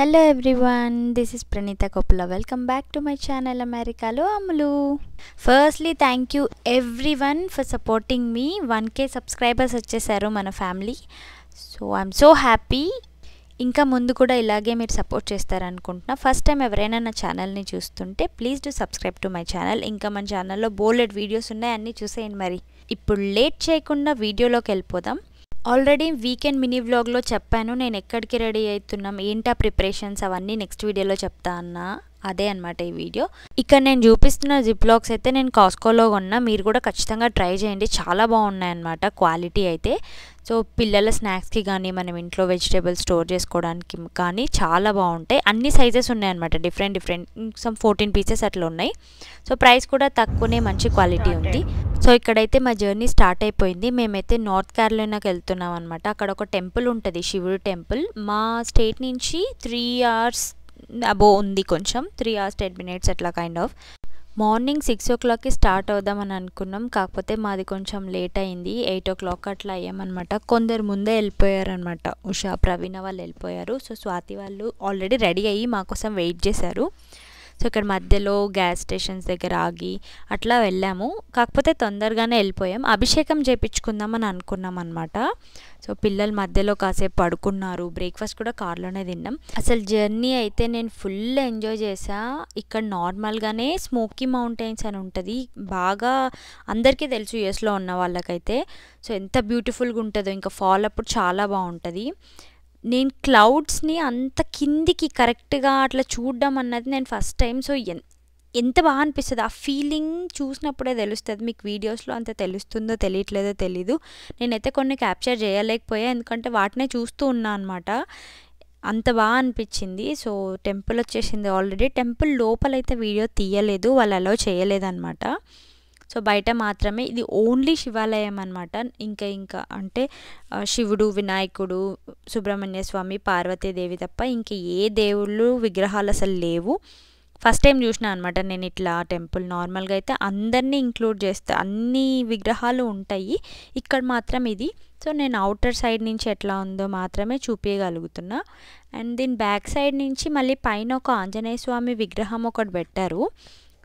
hello everyone this is Praneetha Koppula welcome back to my channel అమెరికాలో Ammulu firstly thank you everyone for supporting మీ one K subscribers వచ్చేసారు మన family so I'm so happy ఇంకా ముందు కూడా ఇలాగే మీరు సపోర్ట్ చేస్తారనుకుంటున్నా ఫస్ట్ టైం ఎవరైనా నా ఛానల్ని చూస్తుంటే please do subscribe to my channel ఇంకా మన ఛానల్లో బోలెడ్ వీడియోస్ ఉన్నాయి అన్నీ చూసేయండి మరి ఇప్పుడు లేట్ చేయకుండా వీడియోలోకి వెళ్ళిపోదాం ఆల్రెడీ వీకెండ్ మినీ వ్లాగ్లో చెప్పాను నేను ఎక్కడికి రెడీ అవుతున్నాం ఏంటా ప్రిపరేషన్స్ అవన్నీ నెక్స్ట్ వీడియోలో చెప్తా అన్నా అదే అనమాట ఈ వీడియో ఇక్కడ నేను చూపిస్తున్న జిప్లాక్స్ అయితే నేను కాస్కోలో కొన్నా మీరు కూడా ఖచ్చితంగా ట్రై చేయండి చాలా బాగున్నాయి అనమాట క్వాలిటీ అయితే సో పిల్లల స్నాక్స్కి కానీ మనం ఇంట్లో వెజిటేబుల్స్ స్టోర్ చేసుకోవడానికి కానీ చాలా బాగుంటాయి అన్ని సైజెస్ ఉన్నాయన్నమాట different different some fourteen pieces అట్లా ఉన్నాయి సో ప్రైస్ కూడా తక్కువనే మంచి క్వాలిటీ ఉంది సో ఇక్కడైతే మా జర్నీ స్టార్ట్ అయిపోయింది మేమైతే నార్త్ కేరళనాకి వెళ్తున్నాం అనమాట అక్కడ ఒక టెంపుల్ ఉంటుంది శివుడు టెంపుల్ మా స్టేట్ నుంచి త్రీ అవర్స్ అబో ఉంది కొంచెం త్రీ అవర్స్ టెన్ మినిట్స్ అట్లా kind of morning six o క్లాక్కి స్టార్ట్ అవుదామని అనుకున్నాం కాకపోతే మాది కొంచెం లేట్ అయింది ఎయిట్ ఓ క్లాక్ అట్లా అయ్యామన్నమాట కొందరు ముందే వెళ్ళిపోయారనమాట ఉషా ప్రవీణ వాళ్ళు వెళ్ళిపోయారు సో స్వాతి వాళ్ళు ఆల్రెడీ రెడీ అయ్యి మా కోసం వెయిట్ చేశారు సో ఇక్కడ మధ్యలో గ్యాస్ స్టేషన్స్ దగ్గర ఆగి అట్లా వెళ్ళాము కాకపోతే తొందరగానే వెళ్ళిపోయాం అభిషేకం చేయించుకుందామని అనుకున్నాం అనమాట సో పిల్లలు మధ్యలో కాసేపు పడుకున్నారు బ్రేక్ఫాస్ట్ కూడా కార్లోనే తిన్నాం అసలు జర్నీ అయితే నేను ఫుల్ ఎంజాయ్ చేసా ఇక్కడ నార్మల్గానే స్మోకీ మౌంటైన్స్ అని ఉంటుంది బాగా అందరికీ తెలుసు యూఎస్లో ఉన్న వాళ్ళకైతే సో ఎంత బ్యూటిఫుల్గా ఉంటుందో ఇంకా ఫాల్ అప్పుడు చాలా బాగుంటుంది నేను క్లౌడ్స్ని అంత కిందికి కరెక్ట్గా అట్లా చూడడం అన్నది నేను ఫస్ట్ టైం సో ఎంత బాగా అనిపిస్తుంది ఆ ఫీలింగ్ చూసినప్పుడే తెలుస్తుంది మీకు వీడియోస్లో అంత తెలుస్తుందో తెలియట్లేదో తెలీదు నేనైతే కొన్ని క్యాప్చర్ చేయలేకపోయా ఎందుకంటే వాటినే చూస్తూ ఉన్నా అనమాట అంత బాగా అనిపించింది సో టెంపుల్ వచ్చేసింది ఆల్రెడీ టెంపుల్ లోపలైతే వీడియో తీయలేదు వాళ్ళు అలా చేయలేదన్నమాట సో బయట మాత్రమే ఇది ఓన్లీ శివాలయం అనమాట ఇంకా ఇంకా అంటే శివుడు వినాయకుడు సుబ్రహ్మణ్య స్వామి పార్వతీదేవి తప్ప ఇంక ఏ దేవుళ్ళు విగ్రహాలు అసలు లేవు ఫస్ట్ టైం చూసిన అనమాట నేను ఇట్లా టెంపుల్ నార్మల్గా అయితే అందరినీ ఇంక్లూడ్ చేస్తా అన్ని విగ్రహాలు ఉంటాయి ఇక్కడ మాత్రం ఇది సో నేను అవుటర్ సైడ్ నుంచి ఎట్లా ఉందో మాత్రమే చూపించగలుగుతున్నా అండ్ దీని బ్యాక్ సైడ్ నుంచి మళ్ళీ పైన ఒక ఆంజనేయ స్వామి విగ్రహం ఒకటి పెట్టారు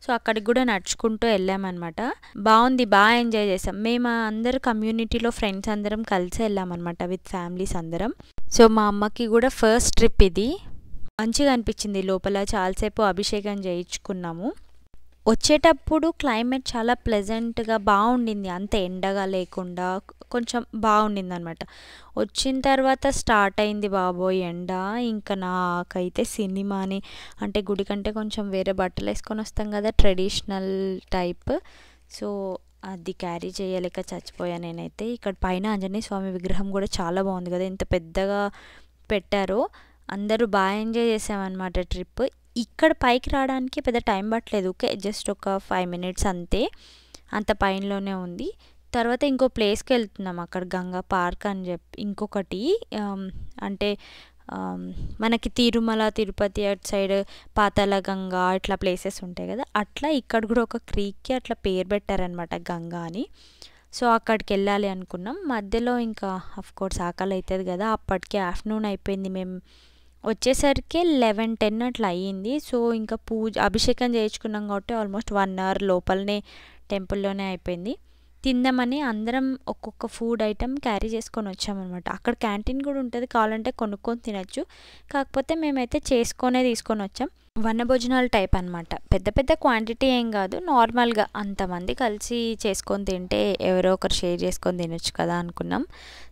సో అక్కడికి కూడా నడుచుకుంటూ వెళ్ళామన్నమాట బాగుంది బాగా ఎంజాయ్ చేసాం మేము అందరు కమ్యూనిటీలో ఫ్రెండ్స్ అందరం కలిసి వెళ్ళామన్నమాట విత్ ఫ్యామిలీస్ అందరం సో మా అమ్మకి కూడా ఫస్ట్ ట్రిప్ ఇది మంచిగా అనిపించింది లోపల చాలాసేపు అభిషేకం చేయించుకున్నాము వచ్చేటప్పుడు క్లైమేట్ చాలా ప్లెజెంట్గా బాగుండింది అంత ఎండగా లేకుండా కొంచెం బాగుండింది అనమాట వచ్చిన తర్వాత స్టార్ట్ అయింది బాబోయ్ ఎండ ఇంకా నాకైతే సినిమాని అంటే గుడి కంటే కొంచెం వేరే బట్టలు వేసుకొని వస్తాం కదా ట్రెడిషనల్ టైప్ సో అది క్యారీ చేయలేక చచ్చిపోయా నేనైతే ఇక్కడ పైన ఆంజనేయ స్వామి విగ్రహం కూడా చాలా బాగుంది కదా ఇంత పెద్దగా పెట్టారో అందరూ బాగా ఎంజాయ్ చేసామన్నమాట ట్రిప్ ఇక్కడ పైకి రావడానికి పెద్ద టైం పట్టలేదు ఓకే జస్ట్ ఒక ఫైవ్ మినిట్స్ అంతే అంత పైనలోనే ఉంది తర్వాత ఇంకో ప్లేస్కి వెళ్తున్నాం అక్కడ గంగా పార్క్ అని చెప్పి ఇంకొకటి అంటే మనకి తిరుమల తిరుపతి అటు సైడ్ పాతాల గంగా ఇట్లా ప్లేసెస్ ఉంటాయి కదా అట్లా ఇక్కడ కూడా ఒక క్రీక్కి అట్లా పేరు పెట్టారనమాట గంగా అని సో అక్కడికి వెళ్ళాలి అనుకున్నాం మధ్యలో ఇంకా అఫ్కోర్స్ కోర్స్ ఆకలి అవుతుంది కదా అప్పటికే ఆఫ్టర్నూన్ అయిపోయింది మేము వచ్చేసరికి లెవెన్ టెన్ అట్లా అయ్యింది సో ఇంకా పూజ అభిషేకం చేయించుకున్నాం కాబట్టి ఆల్మోస్ట్ వన్ అవర్ లోపలనే టెంపుల్లోనే అయిపోయింది తిందామని అందరం ఒక్కొక్క ఫుడ్ ఐటమ్ క్యారీ చేసుకొని వచ్చామన్నమాట అక్కడ క్యాంటీన్ కూడా ఉంటుంది కావాలంటే కొనుక్కొని తినచ్చు కాకపోతే మేమైతే చేసుకొనే తీసుకొని వచ్చాం వనభోజనాలు టైప్ అనమాట పెద్ద పెద్ద క్వాంటిటీ ఏం కాదు నార్మల్గా అంతమంది కలిసి చేసుకొని తింటే ఎవరో ఒకరు షేర్ చేసుకొని తినొచ్చు కదా అనుకున్నాం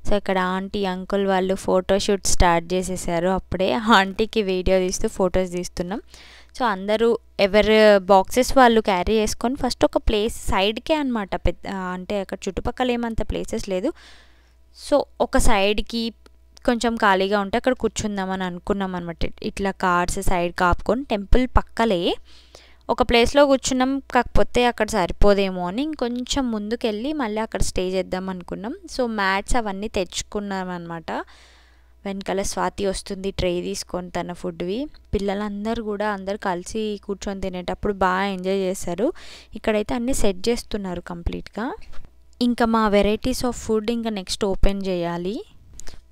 సో ఇక్కడ ఆంటీ అంకుల్ వాళ్ళు ఫోటోషూట్ స్టార్ట్ చేసేసారు అప్పుడే ఆంటీకి వీడియో తీస్తూ ఫొటోస్ తీస్తున్నాం సో అందరూ ఎవరు బాక్సెస్ వాళ్ళు క్యారీ చేసుకొని ఫస్ట్ ఒక ప్లేస్ సైడ్కే అనమాట పెద్ద అంటే అక్కడ చుట్టుపక్కల ఏమంత ప్లేసెస్ లేదు సో ఒక సైడ్కి కొంచెం ఖాళీగా ఉంటే అక్కడ కూర్చుందామని అనుకున్నాం అనమాట ఇట్లా కార్స్ సైడ్ కాపుకొని టెంపుల్ పక్కలే ఒక ప్లేస్లో కూర్చున్నాం కాకపోతే అక్కడ సరిపోదేమో అని ఇంకొంచెం ముందుకెళ్ళి మళ్ళీ అక్కడ స్టే చేద్దాం అనుకున్నాం సో మ్యాట్స్ అవన్నీ తెచ్చుకున్నాం అనమాట వెనకాల స్వాతి వస్తుంది ట్రే తీసుకొని తన ఫుడ్వి పిల్లలందరూ కూడా అందరు కలిసి కూర్చొని తినేటప్పుడు బాగా ఎంజాయ్ చేశారు ఇక్కడైతే అన్నీ సెట్ చేస్తున్నారు కంప్లీట్గా ఇంకా మా వెరైటీస్ ఆఫ్ ఫుడ్ ఇంకా నెక్స్ట్ ఓపెన్ చేయాలి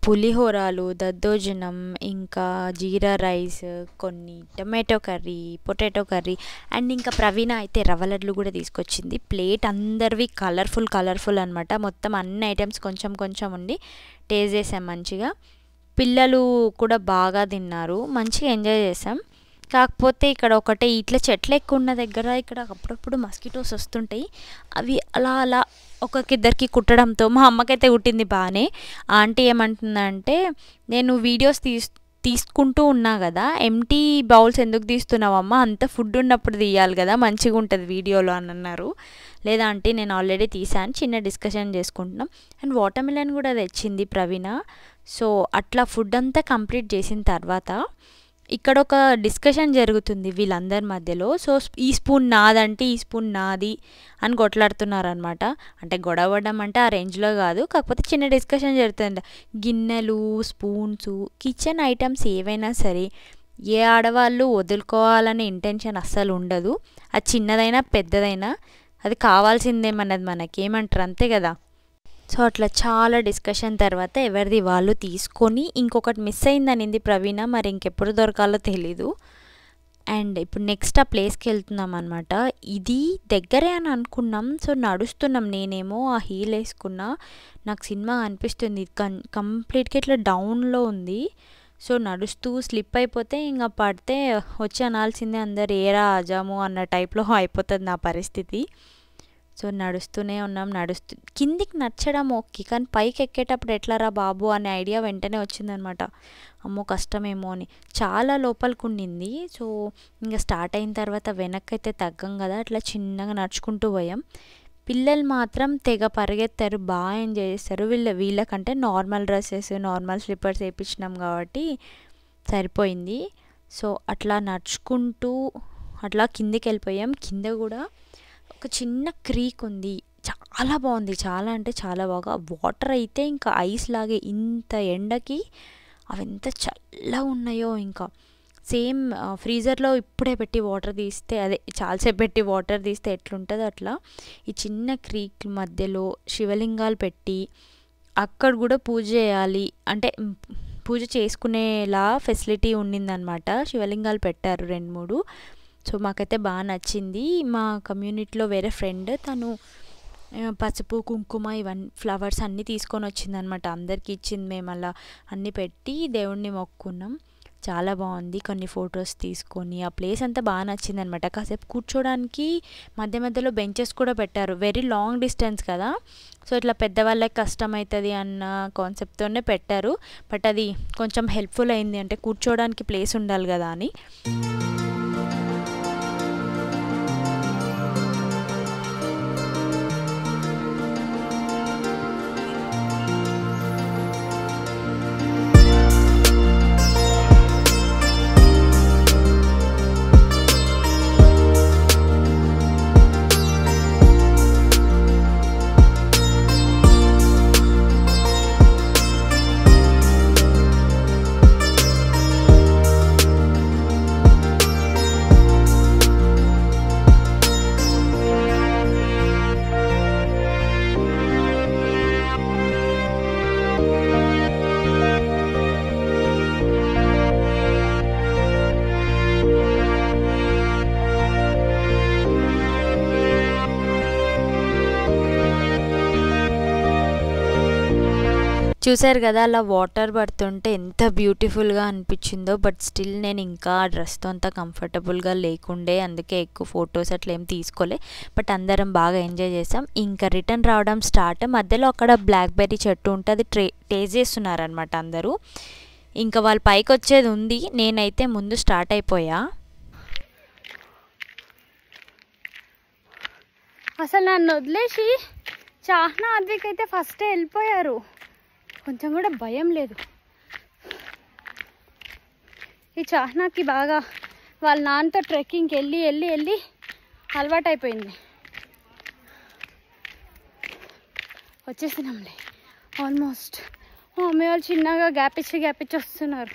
పులిహోరాలు దద్దోజనం ఇంకా జీరా రైస్ కొన్ని tomato curry potato curry and ఇంకా ప్రవీణ అయితే రవ్వ లడ్లు కూడా తీసుకొచ్చింది ప్లేట్ అందరివి కలర్ఫుల్ కలర్ఫుల్ అనమాట మొత్తం అన్ని ఐటమ్స్ కొంచెం కొంచెం ఉండి టేస్ట్ చేసాం మంచిగా పిల్లలు కూడా బాగా తిన్నారు మంచిగా ఎంజాయ్ చేసాం కాకపోతే ఇక్కడ ఒకటే ఇట్లా చెట్లు ఎక్కువ ఉన్న దగ్గర ఇక్కడ అప్పుడప్పుడు మస్కిటోస్ వస్తుంటాయి అవి అలా అలా ఒక్కొక్కరిద్దరికి కుట్టడంతో మా అమ్మకైతే కుట్టింది బాగానే ఆంటీ ఏమంటుందంటే నేను వీడియోస్ తీ తీసుకుంటూ ఉన్నా కదా ఎంటీ బౌల్స్ ఎందుకు తీస్తున్నావమ్మా అంత ఫుడ్ ఉన్నప్పుడు తీయాలి కదా మంచిగా ఉంటుంది వీడియోలో అని అన్నారు లేదా అంటే నేను ఆల్రెడీ తీసాను చిన్న డిస్కషన్ చేసుకుంటున్నాం అండ్ వాటర్ మిలన్ కూడా తెచ్చింది ప్రవీణ సో అట్లా ఫుడ్ అంతా కంప్లీట్ చేసిన తర్వాత ఇక్కడ ఒక డిస్కషన్ జరుగుతుంది వీళ్ళందరి మధ్యలో సో ఈ స్పూన్ నాదంటే ఈ స్పూన్ నాది అని కొట్లాడుతున్నారనమాట అంటే గొడవడం అంటే ఆ రేంజ్లో కాదు కాకపోతే చిన్న డిస్కషన్ జరుగుతుంది గిన్నెలు స్పూన్స్ కిచెన్ ఐటమ్స్ ఏవైనా సరే ఏ ఆడవాళ్ళు వదులుకోవాలనే ఇంటెన్షన్ అస్సలు ఉండదు అది చిన్నదైనా పెద్దదైనా అది కావాల్సిందేమన్నది మనకేమంటారు అంతే కదా సో అట్లా చాలా డిస్కషన్ తర్వాత ఎవరిది వాళ్ళు తీసుకొని ఇంకొకటి మిస్ అయిందనింది ప్రవీణ మరి ఇంకెప్పుడు దొరకాలో తెలీదు అండ్ ఇప్పుడు నెక్స్ట్ ఆ ప్లేస్కి వెళ్తున్నాం అనమాట ఇది దగ్గరే అని అనుకున్నాం సో నడుస్తున్నాం నేనేమో ఆ హీల్ వేసుకున్నా నాకు సినిమా అనిపిస్తుంది కంప్లీట్గా ఇట్లా డౌన్లో ఉంది సో నడుస్తూ స్లిప్ అయిపోతే ఇంకా పడితే వచ్చి అనాల్సిందే అందరు ఏరా అజాము అన్న టైప్లో అయిపోతుంది నా పరిస్థితి సో నడుస్తూనే ఉన్నాం నడుస్తూ కిందికి నచ్చడం ఓకే కానీ పైకి ఎక్కేటప్పుడు ఎట్లారా బాబు అనే ఐడియా వెంటనే వచ్చిందనమాట అమ్మో కష్టమేమో అని చాలా లోపలికి ఉండింది సో ఇంకా స్టార్ట్ అయిన తర్వాత అయితే తగ్గం కదా అట్లా చిన్నగా నడుచుకుంటూ పోయాం పిల్లలు మాత్రం తెగ పరిగెత్తారు బాగా ఎంజాయ్ చేస్తారు వీళ్ళ వీళ్ళకంటే నార్మల్ డ్రెస్సెస్ నార్మల్ స్లిప్పర్స్ వేయించినాం కాబట్టి సరిపోయింది సో అట్లా నడుచుకుంటూ అట్లా కిందికి వెళ్ళిపోయాం కింద కూడా ఒక చిన్న క్రీక్ ఉంది చాలా బాగుంది చాలా అంటే చాలా బాగా వాటర్ అయితే ఇంకా ఐస్ లాగే ఇంత ఎండకి అవి ఎంత చల్లగా ఉన్నాయో ఇంకా సేమ్ ఫ్రీజర్లో ఇప్పుడే పెట్టి వాటర్ తీస్తే అదే చాలాసేపు పెట్టి వాటర్ తీస్తే ఎట్లుంటుంది అట్లా ఈ చిన్న క్రీక్ మధ్యలో శివలింగాలు పెట్టి అక్కడ కూడా పూజ చేయాలి అంటే పూజ చేసుకునేలా ఫెసిలిటీ ఉండిందనమాట శివలింగాలు పెట్టారు రెండు మూడు సో మాకైతే బాగా నచ్చింది మా కమ్యూనిటీలో వేరే ఫ్రెండ్ తను పసుపు కుంకుమ ఇవన్నీ ఫ్లవర్స్ అన్నీ తీసుకొని వచ్చిందనమాట అందరికి ఇచ్చింది మేము అలా అన్నీ పెట్టి దేవుణ్ణి మొక్కుకున్నాం చాలా బాగుంది కొన్ని ఫొటోస్ తీసుకొని ఆ ప్లేస్ అంతా బాగా నచ్చింది అనమాట కాసేపు కూర్చోడానికి మధ్య మధ్యలో బెంచెస్ కూడా పెట్టారు వెరీ లాంగ్ డిస్టెన్స్ కదా సో ఇట్లా పెద్దవాళ్ళకి కష్టమవుతుంది అన్న కాన్సెప్ట్తోనే పెట్టారు బట్ అది కొంచెం హెల్ప్ఫుల్ అయింది అంటే కూర్చోడానికి ప్లేస్ ఉండాలి కదా అని చూసారు కదా అలా వాటర్ పడుతుంటే ఎంత బ్యూటిఫుల్గా అనిపించిందో బట్ స్టిల్ నేను ఇంకా ఆ డ్రెస్తో అంత కంఫర్టబుల్గా లేకుండే అందుకే ఎక్కువ ఫొటోస్ అట్లా ఏం తీసుకోలే బట్ అందరం బాగా ఎంజాయ్ చేసాం ఇంకా రిటర్న్ రావడం స్టార్ట్ మధ్యలో అక్కడ బ్లాక్బెర్రీ చెట్టు ఉంటే అది ట్రే టేస్ట్ చేస్తున్నారనమాట అందరూ ఇంకా వాళ్ళు పైకి వచ్చేది ఉంది నేనైతే ముందు స్టార్ట్ అయిపోయా అసలు నన్ను వదిలేసి చాహ్నా అద్దెకైతే ఫస్టే వెళ్ళిపోయారు కొంచెం కూడా భయం లేదు ఈ చాహ్నాకి బాగా వాళ్ళ నాన్నతో ట్రెక్కింగ్కి వెళ్ళి వెళ్ళి వెళ్ళి అలవాటైపోయింది వచ్చేసినాంలే ఆల్మోస్ట్ మీ వాళ్ళు చిన్నగా గ్యాప్ ఇచ్చి గ్యాప్ ఇచ్చి వస్తున్నారు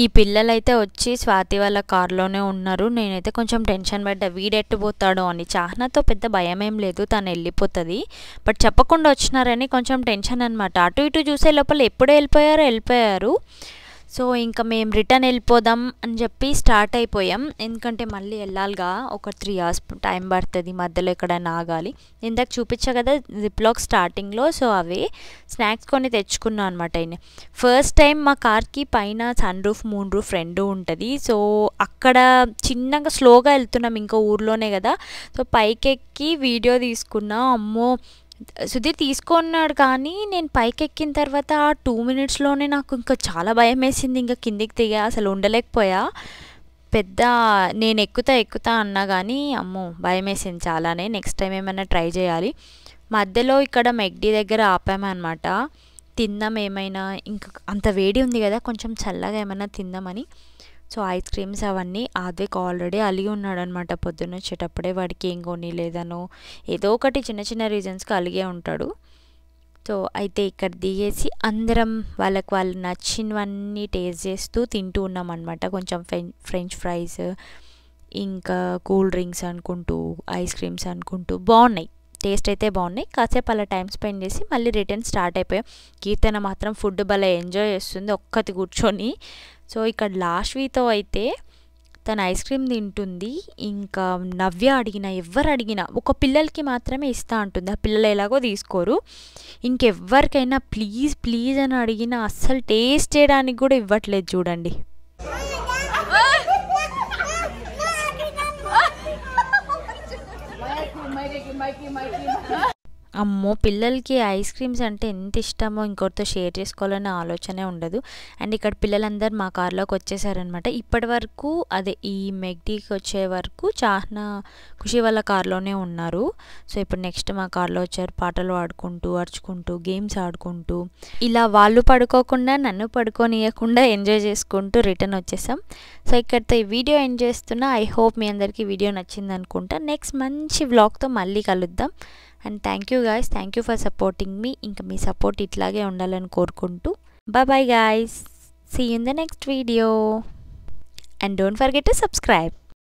ఈ పిల్లలైతే వచ్చి స్వాతి వాళ్ళ కారులోనే ఉన్నారు నేనైతే కొంచెం టెన్షన్ పడ్డా పోతాడో అని చాహ్నాతో పెద్ద భయం ఏం లేదు తను వెళ్ళిపోతుంది బట్ చెప్పకుండా వచ్చినారని కొంచెం టెన్షన్ అనమాట అటు ఇటు చూసే లోపల ఎప్పుడు వెళ్ళిపోయారో వెళ్ళిపోయారు సో ఇంకా మేము రిటర్న్ వెళ్ళిపోదాం అని చెప్పి స్టార్ట్ అయిపోయాం ఎందుకంటే మళ్ళీ వెళ్ళాలిగా ఒక త్రీ అవర్స్ టైం పడుతుంది మధ్యలో ఎక్కడైనా ఆగాలి ఇందాక చూపించా కదా జిప్లాక్ స్టార్టింగ్లో సో అవి స్నాక్స్ కొన్ని తెచ్చుకున్నాం అనమాట ఆయన ఫస్ట్ టైం మా కార్కి పైన సన్ రూఫ్ మూన్ రూఫ్ రెండు ఉంటుంది సో అక్కడ చిన్నగా స్లోగా వెళ్తున్నాం ఇంకా ఊర్లోనే కదా సో పైకెక్కి వీడియో తీసుకున్నాం అమ్మో సుధీర్ తీసుకున్నాడు కానీ నేను పైకి ఎక్కిన తర్వాత ఆ టూ మినిట్స్లోనే నాకు ఇంకా చాలా భయం వేసింది ఇంకా కిందికి దిగా అసలు ఉండలేకపోయా పెద్ద నేను ఎక్కుతా ఎక్కుతా అన్నా కానీ అమ్మో భయం వేసింది చాలానే నెక్స్ట్ టైం ఏమైనా ట్రై చేయాలి మధ్యలో ఇక్కడ మెగ్డి దగ్గర ఆపామన్నమాట తిందాం ఏమైనా ఇంకా అంత వేడి ఉంది కదా కొంచెం చల్లగా ఏమైనా తిందామని సో ఐస్ క్రీమ్స్ అవన్నీ ఆద్విక్ ఆల్రెడీ అలిగి ఉన్నాడు అనమాట పొద్దున్న వచ్చేటప్పుడే వాడికి ఏం కొని లేదనో ఏదో ఒకటి చిన్న చిన్న రీజన్స్కి అలిగే ఉంటాడు సో అయితే ఇక్కడ దిగేసి అందరం వాళ్ళకి వాళ్ళు నచ్చినవన్నీ టేస్ట్ చేస్తూ తింటూ ఉన్నామన్నమాట కొంచెం ఫ్రెంచ్ ఫ్రైస్ ఇంకా కూల్ డ్రింక్స్ అనుకుంటూ ఐస్ క్రీమ్స్ అనుకుంటూ బాగున్నాయి టేస్ట్ అయితే బాగున్నాయి కాసేపు అలా టైం స్పెండ్ చేసి మళ్ళీ రిటర్న్ స్టార్ట్ అయిపోయాం కీర్తన మాత్రం ఫుడ్ భలే ఎంజాయ్ చేస్తుంది ఒక్కతి కూర్చొని సో ఇక్కడ లాష్వితో అయితే తన ఐస్ క్రీమ్ తింటుంది ఇంకా నవ్య అడిగినా ఎవరు అడిగినా ఒక పిల్లలకి మాత్రమే ఇస్తా అంటుంది ఆ పిల్లలు ఎలాగో తీసుకోరు ఇంకెవ్వరికైనా ప్లీజ్ ప్లీజ్ అని అడిగినా అస్సలు టేస్ట్ చేయడానికి కూడా ఇవ్వట్లేదు చూడండి అమ్మో పిల్లలకి ఐస్ క్రీమ్స్ అంటే ఎంత ఇష్టమో ఇంకోటితో షేర్ చేసుకోవాలనే ఆలోచనే ఉండదు అండ్ ఇక్కడ పిల్లలందరూ మా కార్లోకి వచ్చేసారనమాట ఇప్పటి వరకు అదే ఈ మెగ్డీకి వచ్చే వరకు చాహ్నా ఖుషి వాళ్ళ కార్లోనే ఉన్నారు సో ఇప్పుడు నెక్స్ట్ మా కార్లో వచ్చారు పాటలు ఆడుకుంటూ అరుచుకుంటూ గేమ్స్ ఆడుకుంటూ ఇలా వాళ్ళు పడుకోకుండా నన్ను పడుకోనియకుండా ఎంజాయ్ చేసుకుంటూ రిటర్న్ వచ్చేసాం సో ఇక్కడితో ఈ వీడియో ఎండ్ చేస్తున్నా ఐ హోప్ మీ అందరికీ వీడియో నచ్చింది అనుకుంటా నెక్స్ట్ మంచి బ్లాగ్తో మళ్ళీ కలుద్దాం and thank you guys thank you for supporting మీ ఇంకా మీ సపోర్ట్ ఇట్లాగే ఉండాలని కోరుకుంటూ bye guys see in the next video and don't forget to subscribe